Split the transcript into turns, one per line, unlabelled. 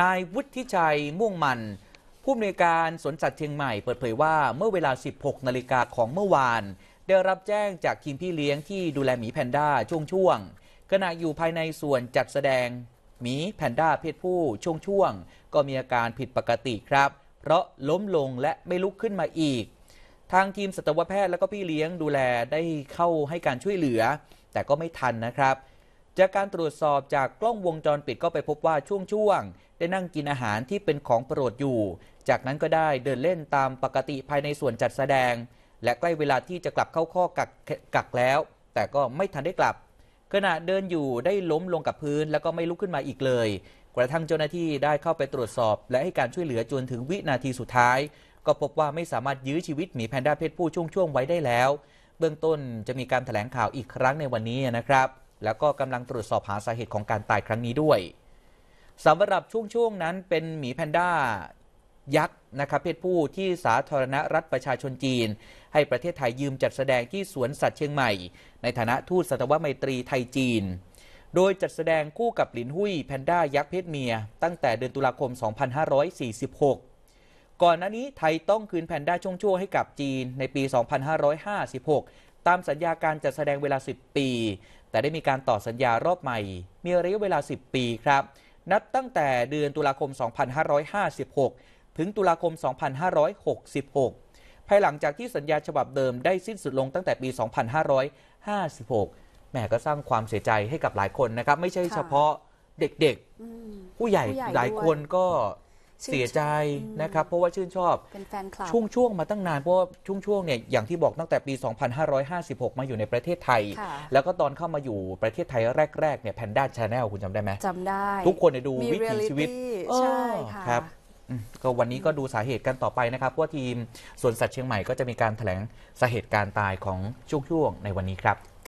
นายวุฒิชัย ม่วงมัน ผู้อำนวยการสวนสัตว์เชียงใหม่ เปิดเผยว่าเมื่อเวลา 16นาฬิกาของเมื่อวานได้รับแจ้งจากทีมพี่เลี้ยงที่ดูแลหมีแพนด้า ช่วงช่วงขณะอยู่ภายในส่วนจัดแสดงหมีแพนด้าเพศผู้ช่วงช่วง ก็มีอาการผิดปกติครับเพราะล้มลงและไม่ลุกขึ้นมาอีก ทางทีมสัตวแพทย์และก็พี่เลี้ยงดูแลได้เข้าให้การช่วยเหลือ แต่ก็ไม่ทันนะครับจากการตรวจสอบจากกล้องวงจรปิดก็ไปพบว่าช่วงๆได้นั่งกินอาหารที่เป็นของโปรดอยู่ จากนั้นก็ได้เดินเล่นตามปกติภายในส่วนจัดแสดง และใกล้เวลาที่จะกลับเข้าข้อกักกักแล้วแต่ก็ไม่ทันได้กลับ ขณะเดินอยู่ได้ล้มลงกับพื้นแล้วก็ไม่ลุกขึ้นมาอีกเลยกระทั่งเจ้าหน้าที่ได้เข้าไปตรวจสอบ และให้การช่วยเหลือจนถึงวินาทีสุดท้าย ก็พบว่าไม่สามารถยื้อชีวิตหมีแพนด้าเพศผู้ช่วงๆไว้ได้แล้ว เบื้องต้นจะมีการถแถลงข่าวอีกครั้งในวันนี้นะครับแล้วก็กำลังตรวจสอบหาสาเหตุของการตายครั้งนี้ด้วยสำหรับช่วงช่วงนั้นเป็นหมีแพนด้ายักษ์นะครับเพศผู้ที่สาธารณรัฐประชาชนจีน ให้ประเทศไทยยืมจัดแสดงที่สวนสัตว์เชียงใหม่ในฐานะทูตสัตวไมตรีไทยจีน โดยจัดแสดงคู่กับหลินหุ้ยแพนด้ายักษ์เพศเมียตั้งแต่เดือนตุลาคม 2546 ก่อนหน้านี้ไทยต้องคืนแพนด้าช่วงชั่วให้กับจีนในปี 2556ตามสัญญาการจัดแสดงเวลา 10 ปี แต่ได้มีการต่อสัญญารอบใหม่ มีระยะเวลา 10 ปีครับ นับตั้งแต่เดือนตุลาคม 2556 ถึงตุลาคม 2566 ภายหลังจากที่สัญญาฉบับเดิมได้สิ้นสุดลงตั้งแต่ปี 2556แหมก็สร้างความเสียใจให้กับหลายคนนะครับ ไม่ใช่เฉพาะเด็กๆ ผู้ใหญ่หลายคนก็เสียใจนะครับเพราะว่าชื่นชอบ เป็นแฟนคลับ ช่วงช่วงมาตั้งนานเพราะว่าช่วง ช่วงเนี่ยอย่างที่บอกตั้งแต่ปี 2556 มาอยู่ในประเทศไทย แล้วก็ตอนเข้ามาอยู่ประเทศไทยแรกๆเนี่ยแพนด้าชาแนลคุณจำได้ไหมจำได้ ทุกคนเนี่ยดูวิถีชีวิตใช่ครับ ก็วันนี้ก็ดูสาเหตุกันต่อไปนะครับ ว่าทีมสวนสัตว์เชียงใหม่ก็จะมีการแถลงสาเหตุการตายของช่วงช่วงในวันนี้ครับ